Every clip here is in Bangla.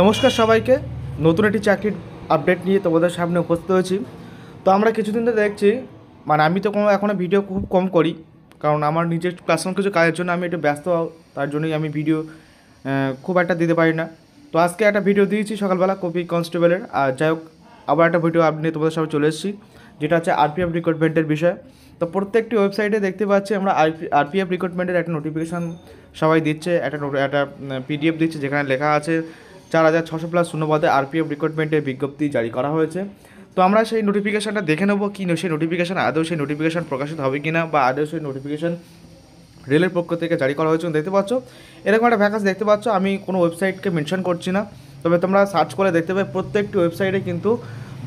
নমস্কার সবাইকে নতুন একটি চাকরির আপডেট নিয়ে তোমাদের সামনে উপস্থিত হয়েছি তো আমরা কিছুদিন তো দেখছি মানে আমি তো কোনো এখনও ভিডিও খুব কম করি কারণ আমার নিজের ক্লাসরুম কিছু কাজের জন্য আমি একটু ব্যস্ত তার জন্যই আমি ভিডিও খুব একটা দিতে পারি না তো আজকে একটা ভিডিও দিয়েছি সকালবেলা কপি কনস্টেবলের আর যাই হোক আবার একটা ভিডিও নিয়ে তোমাদের সামনে চলে এসেছি যেটা হচ্ছে আরপিএফ রিক্রুটমেন্টের বিষয় তো প্রত্যেকটি ওয়েবসাইটে দেখতে পাচ্ছি আমরা আরপিএফ রিক্রুটমেন্টের একটা নোটিফিকেশান সবাই দিচ্ছে একটা একটা পিডিএফ দিচ্ছে যেখানে লেখা আছে চার হাজার ছশো প্লাস শূন্যবাদে আরপিএফ রিক্রুটমেন্টের বিজ্ঞপ্তি জারি করা হয়েছে তো আমরা সেই নোটিফিকেশানটা দেখে নেবো কি সেই নোটিফিকেশান আদৌ সেই নোটিফিকেশান প্রকাশিত হবে কি না বা আদৌ সেই নোটিফিকেশান রেলের পক্ষ থেকে জারি করা হয়েছে দেখতে পাচ্ছ এরকম একটা ভ্যাকান্সি দেখতে পাচ্ছ আমি কোনো ওয়েবসাইটকে মেনশন করছি না তবে তোমরা সার্চ করে দেখতে পাবে প্রত্যেকটি ওয়েবসাইটে কিন্তু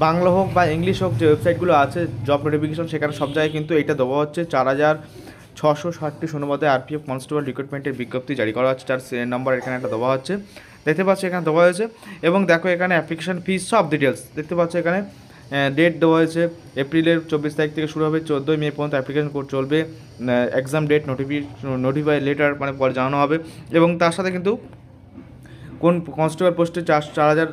বাংলা হোক বা ইংলিশ হোক যে ওয়েবসাইটগুলো আছে জব নোটিফিকেশন সেখানে সব জায়গায় কিন্তু এটা দেওয়া হচ্ছে চার হাজার ছশো ষাটটি শূন্যবাদে আরপিএফ কনস্টেবল রিক্রুটমেন্টের বিজ্ঞপ্তি জারি করা হচ্ছে তার নাম্বার এখানে একটা দেওয়া হচ্ছে দেখতে পাচ্ছ এখানে দেওয়া হয়েছে এবং দেখো এখানে অ্যাপ্লিকেশান ফিস সব ডিটেলস দেখতে পাচ্ছ এখানে ডেট দেওয়া হয়েছে এপ্রিলের চব্বিশ তারিখ থেকে শুরু হবে চোদ্দোই মে পর্যন্ত অ্যাপ্লিকেশন চলবে exam date notify notify later মানে পরে জানানো হবে এবং তার সাথে কিন্তু কোন কনস্টেবল পোস্টে চার চার হাজার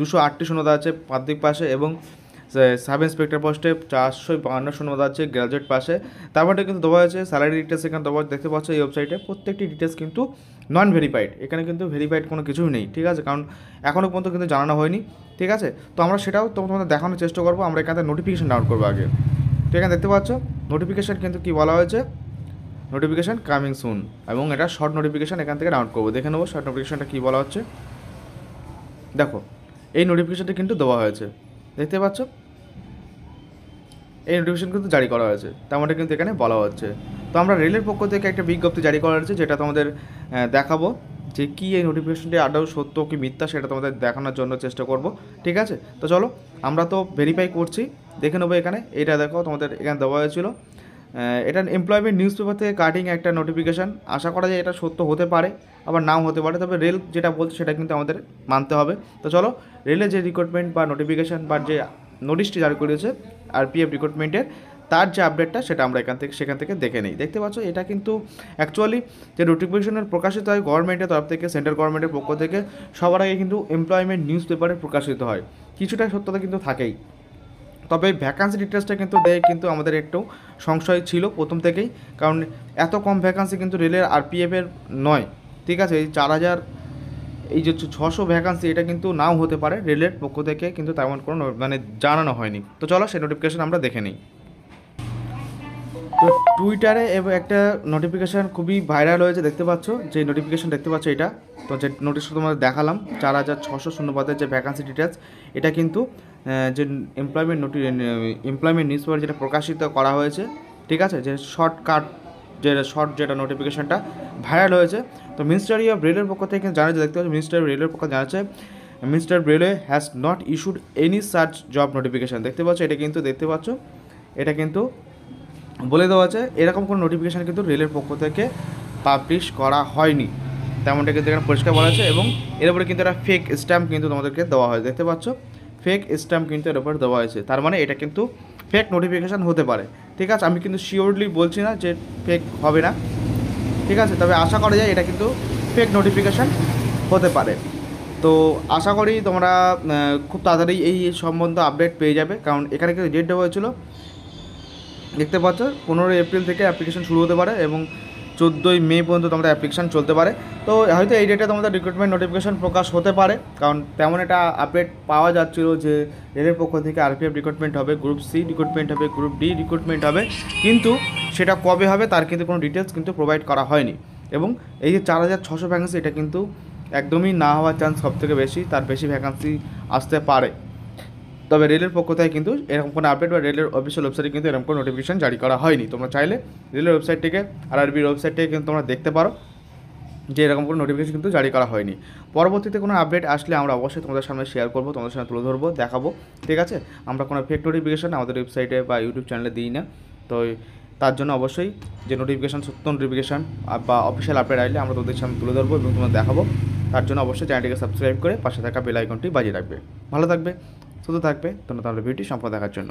দুশো আটটি শূন্যতা আছে পাবলিক পাশে এবং সাব ইন্সপেক্টর পোস্টে চারশো বাহান্ন শূন্য আছে গ্র্যাজুয়েট পাশে তারপরে কিন্তু দেওয়া আছে স্যালারি ডিটেলস এখানে দেওয়া দেখতে পাচ্ছ এই ওয়েবসাইটে প্রত্যেকটি ডিটেলস কিন্তু নন ভেরিফাইড এখানে কিন্তু ভেরিফাইড কোনো কিছুই নেই ঠিক আছে কারণ এখনও পর্যন্ত কিন্তু জানানো হয়নি ঠিক আছে তো আমরা সেটাও তোমাদের দেখানোর চেষ্টা করবো আমরা এখানে নোটিফিকেশান ডাউনলোড করবো আগে তো এখানে দেখতে পাচ্ছ নোটিফিকেশান কিন্তু কি বলা হয়েছে নোটিফিকেশান কামিং সুন এবং এটা শর্ট নোটিফিকেশান এখান থেকে ডাউনলোড করবো দেখে নেবো শর্ট নোটিফিকেশানটা কী বলা হচ্ছে দেখো এই নোটিফিকেশানটা কিন্তু দেওয়া হয়েছে দেখতে পাচ্ছ এই নোটিফিকেশন কিন্তু জারি করা হয়েছে তেমনটা কিন্তু এখানে বলা হচ্ছে তো আমরা রেলের পক্ষ থেকে একটা বিজ্ঞপ্তি জারি করা হয়েছে যেটা তোমাদের দেখাবো যে কি এই নোটিফিকেশনটি আদৌ সত্য কি মিথ্যা সেটা তোমাদের দেখানোর জন্য চেষ্টা করব ঠিক আছে তো চলো আমরা তো ভেরিফাই করছি দেখে নেবো এখানে এটা দেখো তোমাদের এখানে দেওয়া হয়েছিল এটা এমপ্লয়মেন্ট নিউজ পেপার থেকে কাটিং একটা নোটিফিকেশান আশা করা যায় এটা সত্য হতে পারে আবার নাও হতে পারে তবে রেল যেটা বলছে সেটা কিন্তু আমাদের মানতে হবে তো চলো রেলের যে রিক্রুটমেন্ট বা নোটিফিকেশান বা যে নোটিশটি জারি করেছে আর পি এফ রিক্রুটমেন্টের তার যে আপডেটটা সেটা আমরা এখান থেকে সেখান থেকে দেখে নিই দেখতে পাচ্ছ এটা কিন্তু অ্যাকচুয়ালি যে নোটিফিকেশনের প্রকাশিত হয় গভর্নমেন্টের তরফ থেকে সেন্ট্রাল গভর্নমেন্টের পক্ষ থেকে সবার আগে কিন্তু এমপ্লয়মেন্ট নিউজ পেপারে প্রকাশিত হয় কিছুটা সত্যতা কিন্তু থাকেই তবে ভ্যাকান্সি ডিটেলসটা কিন্তু দেয় কিন্তু আমাদের একটু সংশয় ছিল প্রথম থেকেই কারণ এত কম ভ্যাকান্সি কিন্তু রেলের আর পি এফের নয় ঠিক আছে এই চার হাজার এই যে ছশো ভ্যাকান্সি এটা কিন্তু নাও হতে পারে রেলের পক্ষ থেকে কিন্তু তেমন কোনো মানে জানানো হয়নি তো চলো সেই নোটিফিকেশান আমরা দেখে নিই তো টুইটারে একটা নোটিফিকেশান খুবই ভাইরাল হয়েছে দেখতে পাচ্ছ যে নোটিফিকেশান দেখতে পাচ্ছ এটা তো যে নোটিশ তোমাদের দেখালাম চার হাজার ছশো শূন্যপাতের যে ভ্যাকান্সি ডিটেলস এটা কিন্তু যে এমপ্লয়মেন্ট নোটি এমপ্লয়মেন্ট নিউজ পেপার যেটা প্রকাশিত করা হয়েছে ঠিক আছে যে শর্টকাট যে শর্ট যেটা নোটিফিকেশানটা ভাইরাল হয়েছে তো মিনিস্টারি অফ রেলের পক্ষ থেকে জানাচ্ছে দেখতে পাচ্ছি মিনিস্টারি অফ রেলের পক্ষ জানাচ্ছে minister railway has not issued any সার্চ জব নোটিফিকেশান দেখতে পাচ্ছ এটা কিন্তু দেখতে পাচ্ছ এটা কিন্তু বলে দেওয়া আছে এরকম কোনো নোটিফিকেশান কিন্তু রেলের পক্ষ থেকে পাবলিশ করা হয়নি তেমনটা কিন্তু এখানে পরিষ্কার বলা আছে এবং এর উপরে কিন্তু একটা ফেক স্ট্যাম্প কিন্তু তোমাদেরকে দেওয়া হয় দেখতে পাচ্ছ ফেক স্ট্যাম্প কিন্তু এর উপর দেওয়া হয়েছে তার মানে এটা কিন্তু ফেক নোটিফিকেশান হতে পারে ঠিক আছে আমি কিন্তু শিওরলি বলছি না যে ফেক হবে না ঠিক আছে তবে আশা করা যায় এটা কিন্তু ফেক নোটিফিকেশান হতে পারে তো আশা করি তোমরা খুব তাড়াতাড়ি এই সম্বন্ধ আপডেট পেয়ে যাবে কারণ এখানে কিন্তু ডেট দেওয়া হয়েছিল দেখতে পাচ্ছ পনেরোই এপ্রিল থেকে অ্যাপ্লিকেশন শুরু হতে পারে এবং চোদ্দোই মে পর্যন্ত তোমাদের অ্যাপ্লিকেশান চলতে পারে তো হয়তো এই ডেটে তোমাদের রিক্রুটমেন্ট নোটিফিকেশান প্রকাশ হতে পারে কারণ তেমন একটা আপডেট পাওয়া যাচ্ছিল যে রেলের পক্ষ থেকে আরপিএফ রিক্রুটমেন্ট হবে গ্রুপ সি রিক্রুটমেন্ট হবে গ্রুপ ডি রিক্রুটমেন্ট হবে কিন্তু সেটা কবে হবে তার কিন্তু কোনো ডিটেলস কিন্তু প্রোভাইড করা হয়নি এবং এই যে চার হাজার ছশো ভ্যাকান্সি এটা কিন্তু একদমই না হওয়ার চান্স সবথেকে বেশি তার বেশি ভ্যাকান্সি আসতে পারে তবে রেলের পক্ষ থেকে কিন্তু এরকম কোনো আপডেট বা রেলের অফিসিয়াল ওয়েবসাইটে কিন্তু এরকম কোনো নোটিফিকেশান জারি করা হয়নি তোমরা চাইলে রেলের ওয়েবসাইটটিকে আর আরবির ওয়েবসাইটটিকে কিন্তু তোমরা দেখতে পারো যে এরকম কোনো নোটিফিকেশন কিন্তু জারি করা হয়নি পরবর্তীতে কোনো আপডেট আসলে আমরা অবশ্যই তোমাদের সামনে শেয়ার করবো তোমাদের সামনে তুলে ধরবো দেখাবো ঠিক আছে আমরা কোনো ফেক নোটিফিকেশান আমাদের ওয়েবসাইটে বা ইউটিউব চ্যানেলে দিই না তো তার জন্য অবশ্যই যে নোটিফিকেশান সত্য নোটিফিকেশান বা অফিসিয়াল আপডেট আসলে আমরা তোমাদের সামনে তুলে ধরবো এবং তোমাদের দেখাবো তার জন্য অবশ্যই চ্যানেলটিকে সাবস্ক্রাইব করে পাশে থাকা বেল আইকনটি বাজিয়ে রাখবে ভালো থাকবে সুস্থ থাকবে তাহলে ভিডিওটি সম্পূর্ণ দেখার জন্য